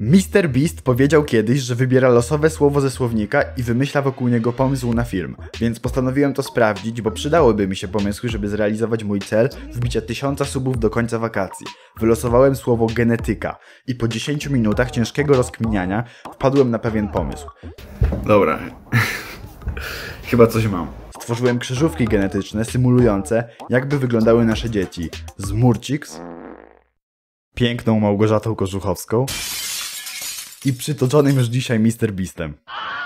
Mr. Beast powiedział kiedyś, że wybiera losowe słowo ze słownika i wymyśla wokół niego pomysł na film, więc postanowiłem to sprawdzić, bo przydałoby mi się pomysły, żeby zrealizować mój cel wbicia tysiąca subów do końca wakacji. Wylosowałem słowo genetyka i po 10 minutach ciężkiego rozkminiania wpadłem na pewien pomysł. Dobra, chyba coś mam. Stworzyłem krzyżówki genetyczne symulujące, jakby wyglądały nasze dzieci. Z Murciks, piękną Małgorzatą Kożuchowską, i przytoczonym już dzisiaj Mr. Beastem.